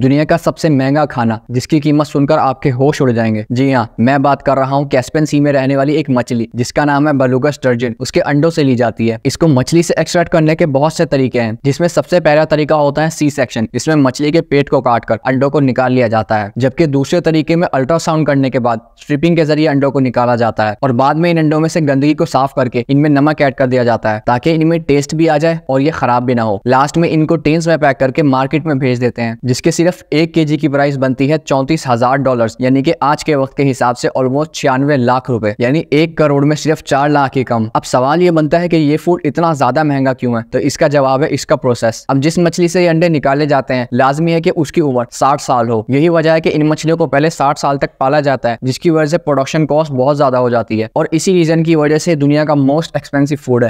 दुनिया का सबसे महंगा खाना जिसकी कीमत सुनकर आपके होश उड़ जाएंगे जी हाँ मैं बात कर रहा हूँ कैस्पियन सी में रहने वाली एक मछली जिसका नाम है बलूगा स्टर्जन उसके अंडों से ली जाती है इसको मछली से एक्सट्रैक्ट करने के बहुत से तरीके हैं जिसमें सबसे पहला तरीका होता है सी सेक्शन जिसमें मछली के पेट को काट कर अंडों को निकाल लिया जाता है जबकि दूसरे तरीके में अल्ट्रासाउंड करने के बाद स्ट्रिपिंग के जरिए अंडों को निकाला जाता है और बाद में इन अंडों में से गंदगी को साफ करके इनमें नमक एड कर दिया जाता है ताकि इनमें टेस्ट भी आ जाए और ये खराब भी ना हो लास्ट में इनको टेंस में पैक करके मार्केट में भेज देते हैं जिसके सिर्फ सिर्फ एक के की प्राइस बनती है चौंतीस हजार डॉलर यानी कि आज के वक्त के हिसाब से ऑलमोस्ट छियानवे लाख रुपए यानी एक करोड़ में सिर्फ चार लाख ही कम अब सवाल ये बनता है कि ये फूड इतना ज्यादा महंगा क्यों है तो इसका जवाब है इसका प्रोसेस अब जिस मछली से ये अंडे निकाले जाते हैं लाजमी है कि उसकी उम्र साठ साल हो यही वजह है कि इन मछलियों को पहले साठ साल तक पाला जाता है जिसकी वजह से प्रोडक्शन कॉस्ट बहुत ज्यादा हो जाती है और इसी रीजन की वजह से दुनिया का मोस्ट एक्सपेंसिव फूड है